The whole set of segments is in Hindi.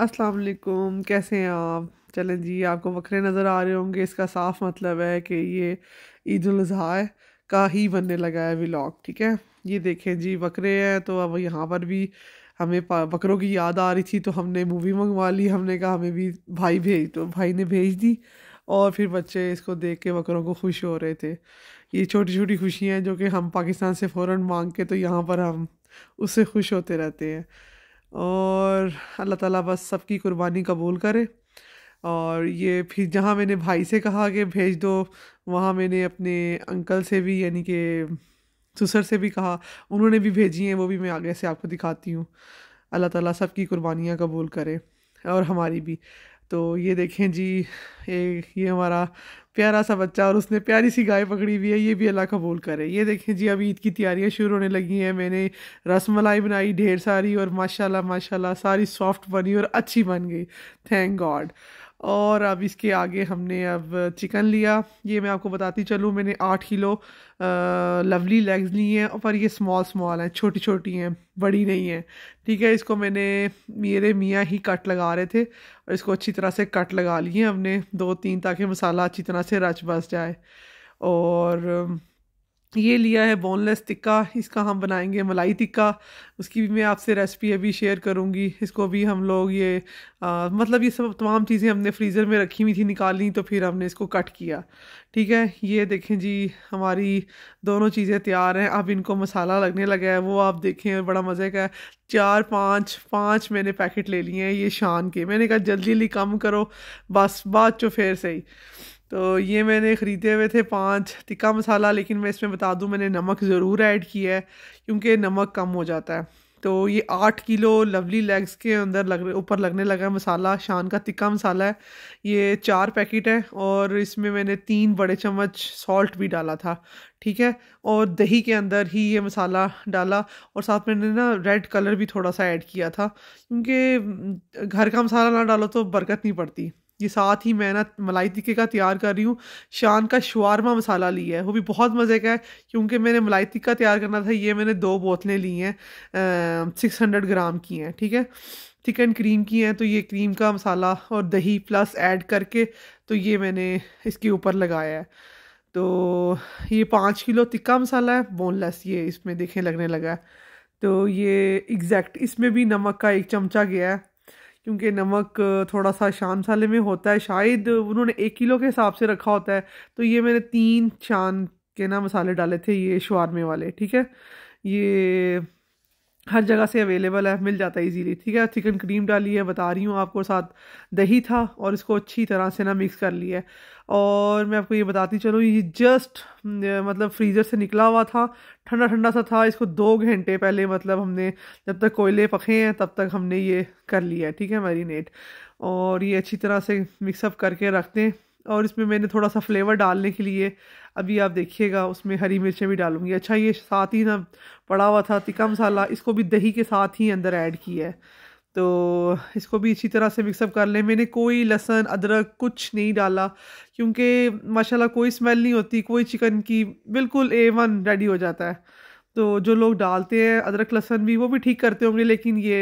अस्सलाम वालेकुम कैसे हैं आप चलें जी आपको बकरे नज़र आ रहे होंगे इसका साफ मतलब है कि ये ईद अजहा का ही बनने लगा है व्लॉग ठीक है ये देखें जी बकरे हैं तो अब यहाँ पर भी हमें बकरों की याद आ रही थी तो हमने मूवी मंगवा ली हमने कहा हमें भी भाई भेज तो भाई ने भेज दी और फिर बच्चे इसको देख के बकरों को खुश हो रहे थे ये छोटी छोटी खुशियाँ हैं जो कि हम पाकिस्तान से फ़ौर मांग के तो यहाँ पर हम उससे खुश होते रहते हैं और अल्लाह ताला बस सबकी कुर्बानी कबूल करे और ये फिर जहाँ मैंने भाई से कहा कि भेज दो वहाँ मैंने अपने अंकल से भी यानी कि सुसर से भी कहा उन्होंने भी भेजी हैं वो भी मैं आगे से आपको दिखाती हूँ अल्लाह ताला सबकी कुर्बानियाँ कबूल करे और हमारी भी तो ये देखें जी ये ये हमारा प्यारा सा बच्चा और उसने प्यारी सी गाय पकड़ी हुई है ये भी अल्लाह कबूल करे ये देखें जी अब ईद की तैयारियां शुरू होने लगी हैं मैंने रस मलाई बनाई ढेर सारी और माशाल्लाह माशाल्लाह सारी सॉफ्ट बनी और अच्छी बन गई थैंक गॉड और अब इसके आगे हमने अब चिकन लिया ये मैं आपको बताती चलूँ मैंने आठ किलो लवली लेग्स ली हैं पर ये स्मॉल स्मॉल हैं छोटी छोटी हैं बड़ी नहीं हैं ठीक है इसको मैंने मेरे मियाँ ही कट लगा रहे थे और इसको अच्छी तरह से कट लगा लिए हमने दो तीन ताकि मसाला अच्छी तरह से रच बस जाए और ये लिया है बोनलेस टिक्का इसका हम बनाएंगे मलाई टिक्का उसकी भी मैं आपसे रेसिपी अभी शेयर करूँगी इसको भी हम लोग ये आ, मतलब ये सब तमाम चीज़ें हमने फ्रीज़र में रखी हुई थी निकाली तो फिर हमने इसको कट किया ठीक है ये देखें जी हमारी दोनों चीज़ें तैयार हैं अब इनको मसाला लगने लगा है वो आप देखें बड़ा मज़े का है चार पाँच पाँच मैंने पैकेट ले लिए हैं ये शान के मैंने कहा जल्दी जल्दी कम करो बस बाद चो तो फिर सही तो ये मैंने ख़रीदे हुए थे पांच टिक्का मसाला लेकिन मैं इसमें बता दूं मैंने नमक ज़रूर ऐड किया है क्योंकि नमक कम हो जाता है तो ये आठ किलो लवली लेग्स के अंदर लग ऊपर लगने लगा है मसाला शान का तिक्का मसाला है ये चार पैकेट है और इसमें मैंने तीन बड़े चम्मच सॉल्ट भी डाला था ठीक है और दही के अंदर ही ये मसाला डाला और साथ मैंने ना रेड कलर भी थोड़ा सा ऐड किया था क्योंकि घर का मसाला ना डालो तो बरकत नहीं पड़ती ये साथ ही मैं ना मलाई टिक्के का तैयार कर रही हूँ शान का शुरमा मसाला लिया है वो भी बहुत मज़े का है क्योंकि मैंने मलाई टिक्का तैयार करना था ये मैंने दो बोतलें ली हैं सिक्स हंड्रेड ग्राम की हैं ठीक है थिक एंड क्रीम की हैं तो ये क्रीम का मसाला और दही प्लस ऐड करके तो ये मैंने इसके ऊपर लगाया है तो ये पाँच किलो तिक्का मसाला है बोनलेस ये इसमें देखें लगने लगा है तो ये एग्जैक्ट इसमें भी नमक का एक चमचा गया है क्योंकि नमक थोड़ा सा शान साले में होता है शायद उन्होंने एक किलो के हिसाब से रखा होता है तो ये मैंने तीन शान के ना मसाले डाले थे ये शुरमे वाले ठीक है ये हर जगह से अवेलेबल है मिल जाता है इजीली ठीक है चिकन क्रीम डाली है बता रही हूँ आपको साथ दही था और इसको अच्छी तरह से ना मिक्स कर लिया है और मैं आपको ये बताती चलूँ ये जस्ट मतलब फ्रीज़र से निकला हुआ था ठंडा ठंडा सा था इसको दो घंटे पहले मतलब हमने जब तक कोयले पके हैं तब तक हमने ये कर लिया है ठीक है मैरिनेट और ये अच्छी तरह से मिक्सअप करके रखते हैं और इसमें मैंने थोड़ा सा फ्लेवर डालने के लिए अभी आप देखिएगा उसमें हरी मिर्चें भी डालूंगी अच्छा ये साथ ही ना पड़ा हुआ था तिक्का मसाला इसको भी दही के साथ ही अंदर ऐड किया है तो इसको भी अच्छी तरह से मिक्सअप कर लें मैंने कोई लहसन अदरक कुछ नहीं डाला क्योंकि माशाल्लाह कोई स्मेल नहीं होती कोई चिकन की बिल्कुल ए वन रेडी हो जाता है तो जो लोग डालते हैं अदरक लहसन भी वो भी ठीक करते होंगे लेकिन ये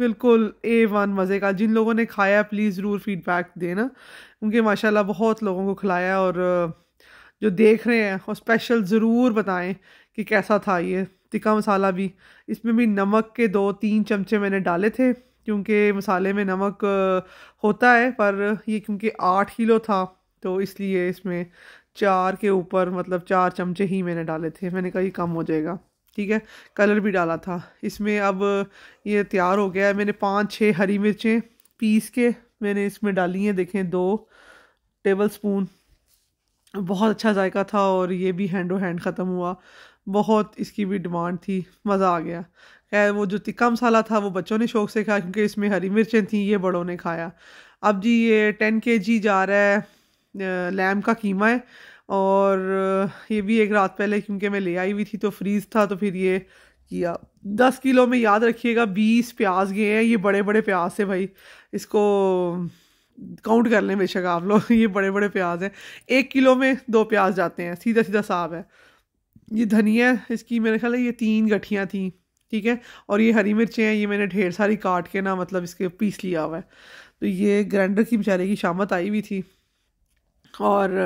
बिल्कुल ए वन मज़े का जिन लोगों ने खाया प्लीज़ ज़रूर फीडबैक देना क्योंकि माशाल्लाह बहुत लोगों को खिलाया और जो देख रहे हैं और स्पेशल ज़रूर बताएं कि कैसा था ये तिक्का मसाला भी इसमें भी नमक के दो तीन चमचे मैंने डाले थे क्योंकि मसाले में नमक होता है पर ये क्योंकि आठ किलो था तो इसलिए इसमें चार के ऊपर मतलब चार चमचे ही मैंने डाले थे मैंने कहा ये कम हो जाएगा ठीक है कलर भी डाला था इसमें अब ये तैयार हो गया है मैंने पाँच छः हरी मिर्चें पीस के मैंने इसमें डाली हैं देखें दो टेबल स्पून बहुत अच्छा जायका था और ये भी हैंडो हैंड ख़त्म हुआ बहुत इसकी भी डिमांड थी मज़ा आ गया खैर वो जो तिक्का मसाला था वो बच्चों ने शौक से खाया क्योंकि इसमें हरी मिर्चें थी ये बड़ों ने खाया अब जी ये टेन के जी जा रहा है लैम का कीमा है और ये भी एक रात पहले क्योंकि मैं ले आई हुई थी तो फ्रीज़ था तो फिर ये किया दस किलो में याद रखिएगा बीस प्याज गए हैं ये बड़े बड़े प्याज है भाई इसको काउंट कर लें बेशक आप लोग ये बड़े बड़े प्याज हैं एक किलो में दो प्याज जाते हैं सीधा सीधा साफ है ये धनिया इसकी मेरे ख्याल है ये तीन गठियाँ थी ठीक है और ये हरी मिर्चें हैं ये मैंने ढेर सारी काट के ना मतलब इसके पीस लिया हुआ है तो ये ग्राइंडर की बेचारे की शामत आई हुई थी और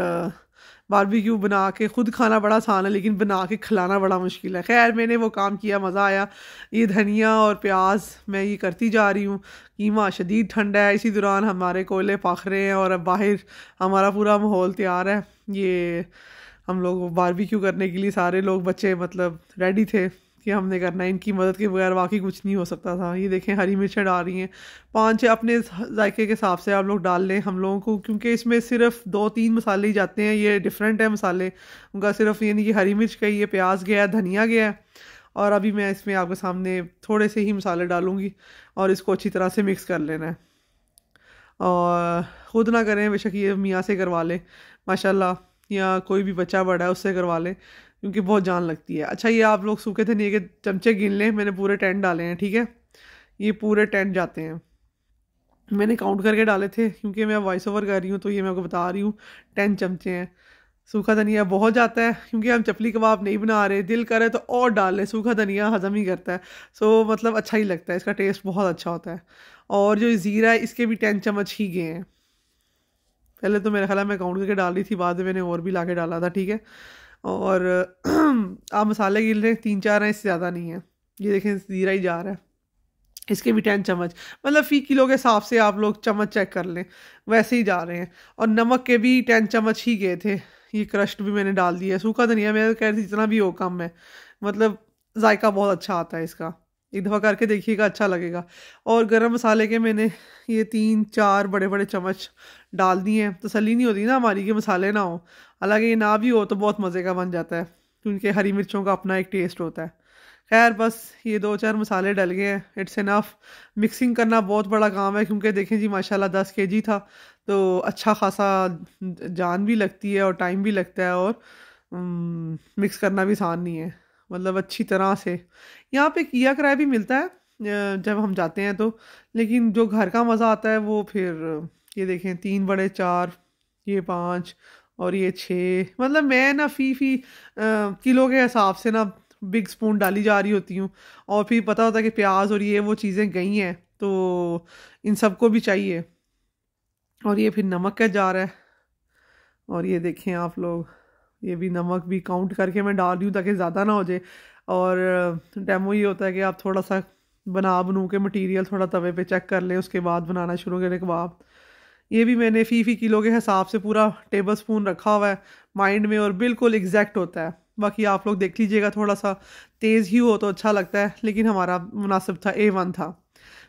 बारबेक्यू बना के ख़ुद खाना बड़ा आसान है लेकिन बना के खिलाना बड़ा मुश्किल है खैर मैंने वो काम किया मज़ा आया ये धनिया और प्याज मैं ये करती जा रही हूँ कीमा शदीद ठंडा है इसी दौरान हमारे कोयले पाख रहे हैं और अब बाहर हमारा पूरा माहौल तैयार है ये हम लोग बारबेक्यू करने के लिए सारे लोग बच्चे मतलब रेडी थे कि हमने करना है इनकी मदद के बगैर वाकई कुछ नहीं हो सकता था ये देखें हरी मिर्चें डाल रही हैं पाँच छः अपने जायके के हिसाब से आप लोग डाल लें हम लोगों को क्योंकि इसमें सिर्फ दो तीन मसाले ही जाते हैं ये डिफरेंट है मसाले उनका सिर्फ यानी कि हरी मिर्च का ये प्याज गया है धनिया गया है और अभी मैं इसमें आपके सामने थोड़े से ही मसाले डालूँगी और इसको अच्छी तरह से मिक्स कर लेना है और ख़ुद ना करें बेशक ये मियाँ से करवा लें माशाल्लाह या कोई भी बच्चा बड़ा है उससे करवा लें क्योंकि बहुत जान लगती है अच्छा ये आप लोग सूखे धनिए के चमचे गिन लें मैंने पूरे टेंट डाले हैं ठीक है ये पूरे टेंट जाते हैं मैंने काउंट करके डाले थे क्योंकि मैं वॉइस ओवर कर रही हूँ तो ये मैं आपको बता रही हूँ टेन चमचे हैं सूखा धनिया बहुत जाता है क्योंकि हम चपली कबाब नहीं बना रहे दिल करे तो और डाल लें सूखा धनिया हज़म ही करता है सो मतलब अच्छा ही लगता है इसका टेस्ट बहुत अच्छा होता है और जो ज़ीरा है इसके भी टेन चम्मच ही गए हैं पहले तो मेरा ख्याल मैं काउंट करके डाल रही थी बाद में मैंने और भी ला के डाला था ठीक है और आप मसाले गिर रहे हैं तीन चार हैं इससे ज़्यादा नहीं है ये देखें ज़ीरा ही जा रहा है इसके भी टेन चम्मच मतलब फ़ी किलो के हिसाब से आप लोग चम्मच चेक कर लें वैसे ही जा रहे हैं और नमक के भी टेन चम्मच ही गए थे ये क्रश्ड भी मैंने डाल दिया सूखा धनिया मैं कह रही थी जितना भी हो कम है मतलब जायका बहुत अच्छा आता है इसका एक दफ़ा करके देखिएगा अच्छा लगेगा और गरम मसाले के मैंने ये तीन चार बड़े बड़े चम्मच डाल दिए हैं तसली तो नहीं होती ना हमारी कि मसाले ना हो हालांकि ये ना भी हो तो बहुत मज़े का बन जाता है क्योंकि हरी मिर्चों का अपना एक टेस्ट होता है खैर बस ये दो चार मसाले डल गए हैं इट्स इनफ मिक्सिंग करना बहुत बड़ा काम है क्योंकि देखें जी माशाल्लाह दस के जी था तो अच्छा खासा जान भी लगती है और टाइम भी लगता है और मिक्स करना भी आसान नहीं है मतलब अच्छी तरह से यहाँ पे किया किराया भी मिलता है जब हम जाते हैं तो लेकिन जो घर का मज़ा आता है वो फिर ये देखें तीन बड़े चार ये पाँच और ये छः मतलब मैं ना फ़ी फ़ी किलो के हिसाब से ना बिग स्पून डाली जा रही होती हूँ और फिर पता होता है कि प्याज और ये वो चीज़ें गई हैं तो इन सबको भी चाहिए और ये फिर नमक का जा रहा है और ये देखें आप लोग ये भी नमक भी काउंट करके मैं डाल रही हूँ ताकि ज़्यादा ना हो जाए और डेमो ये होता है कि आप थोड़ा सा बना बनू के मटेरियल थोड़ा तवे पे चेक कर लें उसके बाद बनाना शुरू करें कबाब ये भी मैंने फ़ी फ़ी किलो के हिसाब से पूरा टेबल स्पून रखा हुआ है माइंड में और बिल्कुल एग्जैक्ट होता है बाकी आप लोग देख लीजिएगा थोड़ा सा तेज़ ही हो तो अच्छा लगता है लेकिन हमारा मुनासिब था ए वन था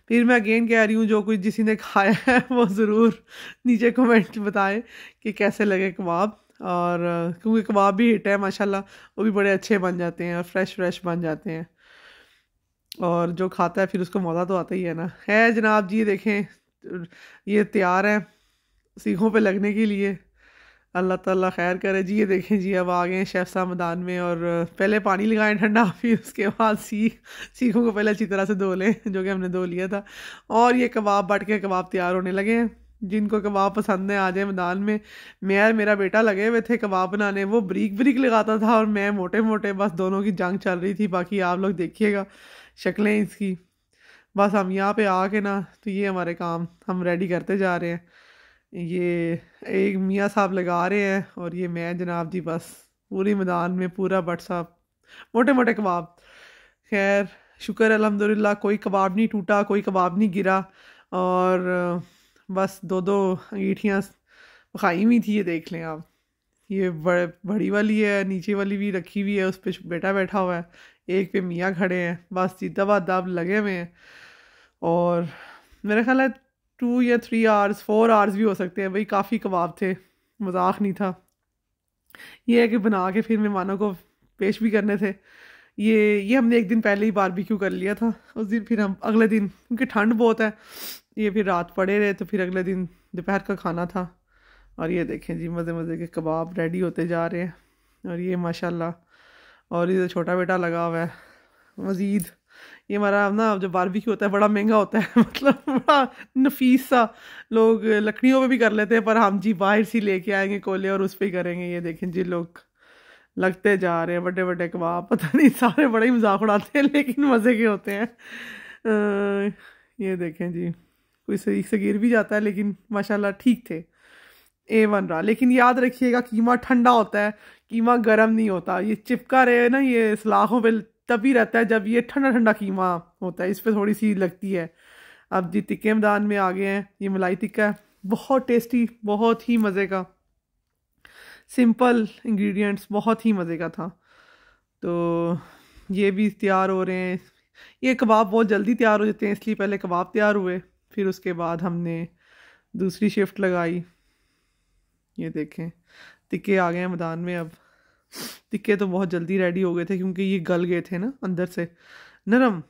फिर मैं अगेन कह रही हूँ जो कुछ जिसी ने खाया है वो ज़रूर नीचे कमेंट बताएं कि कैसे लगे कबाब और क्योंकि कबाब भी हिट है माशाल्लाह वो भी बड़े अच्छे बन जाते हैं और फ्रेश फ्रेश बन जाते हैं और जो खाता है फिर उसको मज़ा तो आता ही है ना है जनाब जी देखें ये तैयार है सीखों पे लगने के लिए अल्लाह ताला खैर करे जी ये देखें जी अब आ गए हैं शेफ साहब मैदान में और पहले पानी लगाएं ठंडा फिर उसके बाद सीख सीखों को पहले अच्छी तरह से धो लें जो कि हमने धो लिया था और ये कबाब बट के कबाब तैयार होने लगे हैं जिनको कबाब पसंद है आ जाए मैदान में मैं मेरा बेटा लगे हुए थे कबाब बनाने वो ब्रीक ब्रीक लगाता था और मैं मोटे मोटे बस दोनों की जंग चल रही थी बाकी आप लोग देखिएगा शक्लें इसकी बस हम यहाँ पे आके ना तो ये हमारे काम हम रेडी करते जा रहे हैं ये एक मियाँ साहब लगा रहे हैं और ये मैं जनाब जी बस पूरी मैदान में पूरा बट साहब मोटे मोटे कबाब खैर शुक्र अलहमदिल्ला कोई कबाब नहीं टूटा कोई कबाब नहीं गिरा और बस दो दो अंगीठियाँ खाई हुई थी ये देख लें आप ये बड़े बड़ी वाली है नीचे वाली भी रखी हुई है उस पर बेटा बैठा हुआ है एक पे मियाँ खड़े हैं बस जीताबा दाब लगे हुए हैं और मेरा ख्याल है टू या थ्री आवर्स फोर आवर्स भी हो सकते हैं भाई काफ़ी कबाब थे मजाक नहीं था ये है कि बना के फिर मेहमानों को पेश भी करने थे ये ये हमने एक दिन पहले ही बारबेक्यू कर लिया था उस दिन फिर हम अगले दिन क्योंकि ठंड बहुत है ये फिर रात पड़े रहे तो फिर अगले दिन दोपहर का खाना था और ये देखें जी मज़े मज़े के कबाब रेडी होते जा रहे हैं और ये माशाल्लाह और ये छोटा बेटा लगा हुआ है मज़ीद ये हमारा ना जो बारबेक्यू होता है बड़ा महंगा होता है मतलब बड़ा नफीस सा लोग लकड़ियों पर भी कर लेते हैं पर हम जी बाहर से लेके आएंगे कोले और उस पर करेंगे ये देखें जी लोग लगते जा रहे हैं बड़े बड़े कबाब पता नहीं सारे बड़े ही मजाक उड़ाते हैं लेकिन मज़े के होते हैं आ, ये देखें जी कोई सही से गिर भी जाता है लेकिन माशाल्लाह ठीक थे ए वन रहा लेकिन याद रखिएगा कीमा ठंडा होता है कीमा गर्म नहीं होता ये चिपका रहे ना ये सलाखों पर तभी रहता है जब ये ठंडा ठंडा कीमा होता है इस पर थोड़ी सी लगती है अब जी टिक्के मैदान में आ गए हैं ये मलाई टिक्का है बहुत टेस्टी बहुत ही मज़े का सिंपल इंग्रेडिएंट्स बहुत ही मज़े का था तो ये भी तैयार हो रहे हैं ये कबाब बहुत जल्दी तैयार हो जाते हैं इसलिए पहले कबाब तैयार हुए फिर उसके बाद हमने दूसरी शिफ्ट लगाई ये देखें टिक्के आ गए हैं मैदान में अब टिक्के तो बहुत जल्दी रेडी हो गए थे क्योंकि ये गल गए थे ना अंदर से नरम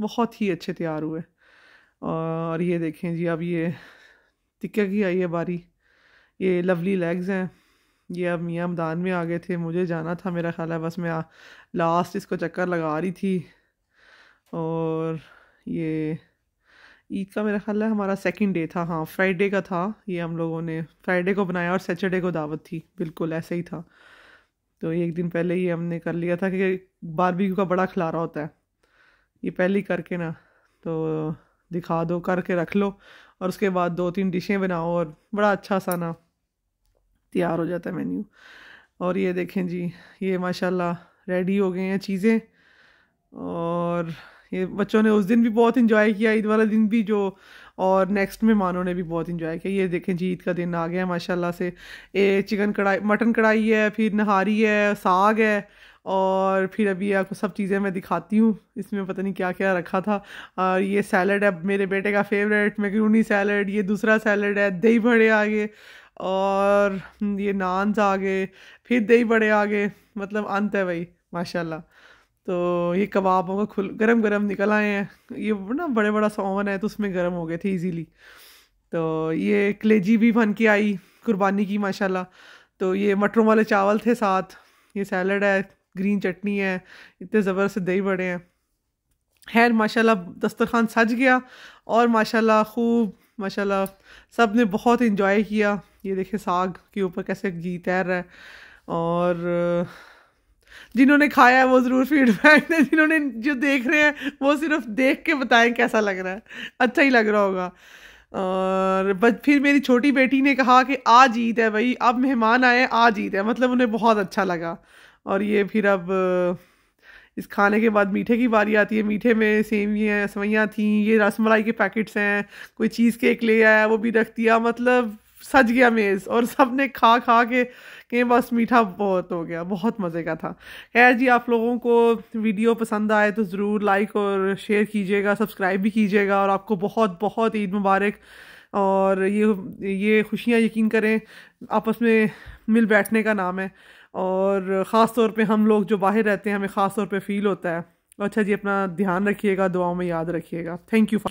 बहुत ही अच्छे तैयार हुए और ये देखें जी अब ये टिक्के की आई है बारी ये लवली लेग्स हैं ये अब मियाँ मैदान में आ गए थे मुझे जाना था मेरा ख्याल है बस मैं लास्ट इसको चक्कर लगा रही थी और ये ईद का मेरा ख्याल है हमारा सेकंड डे था हाँ फ्राइडे का था ये हम लोगों ने फ्राइडे को बनाया और सैटरडे को दावत थी बिल्कुल ऐसे ही था तो एक दिन पहले ही हमने कर लिया था कि बारबेक्यू का बड़ा खिलारा होता है ये पहले ही करके ना तो दिखा दो करके रख लो और उसके बाद दो तीन डिशें बनाओ और बड़ा अच्छा सा ना तैयार हो जाता है मेन्यू और ये देखें जी ये माशाल्लाह रेडी हो गए हैं चीज़ें और ये बच्चों ने उस दिन भी बहुत इन्जॉय किया ईद वाला दिन भी जो और नेक्स्ट मेहमानों ने भी बहुत इन्जॉय किया ये देखें जी ईद का दिन आ गया है माशाल्लाह से ये चिकन कढ़ाई मटन कढ़ाई है फिर नहारी है साग है और फिर अभी आपको सब चीज़ें मैं दिखाती हूँ इसमें पता नहीं क्या क्या रखा था और ये सैलड है मेरे बेटे का फेवरेट मैगरूनी सैलड ये दूसरा सैलड है दही भड़े आगे और ये नान्स आ गए फिर दही बड़े आ गए मतलब अंत है भाई माशाल्लाह तो ये कबाबों का खुल गरम गरम निकल आए हैं ये ना बड़े बड़ा सा ओवन है तो उसमें गर्म हो गए थे इजीली तो ये कलेजी भी बन के आई कुर्बानी की माशाल्लाह तो ये मटरों वाले चावल थे साथ ये सैलड है ग्रीन चटनी है इतने ज़बरदस्त दही बड़े हैं खैर माशाल्लाह दस्तरखान सज गया और माशाल्लाह खूब माशाल्लाह सब ने बहुत इंजॉय किया ये देखिए साग के ऊपर कैसे घी तैर रहा है और जिन्होंने खाया है वो ज़रूर फीडबैक दें जिन्होंने जो देख रहे हैं वो सिर्फ देख के बताएं कैसा लग रहा है अच्छा ही लग रहा होगा और बस फिर मेरी छोटी बेटी ने कहा कि आज ईद है भाई अब मेहमान आए आज ईद है मतलब उन्हें बहुत अच्छा लगा और ये फिर अब इस खाने के बाद मीठे की बारी आती है मीठे में सेवियाँ सेवैयाँ थी ये रसमलाई के पैकेट्स हैं कोई चीज़ केक ले आया वो भी रख दिया मतलब सज गया मेज़ और सब ने खा खा के के बस मीठा बहुत हो गया बहुत मज़े का था खैर जी आप लोगों को वीडियो पसंद आए तो ज़रूर लाइक और शेयर कीजिएगा सब्सक्राइब भी कीजिएगा और आपको बहुत बहुत ईद मुबारक और ये ये खुशियाँ यकीन करें आपस में मिल बैठने का नाम है और ख़ास तौर पे हम लोग जो बाहर रहते हैं हमें ख़ास तौर पे फ़ील होता है अच्छा जी अपना ध्यान रखिएगा दुआओं में याद रखिएगा थैंक यू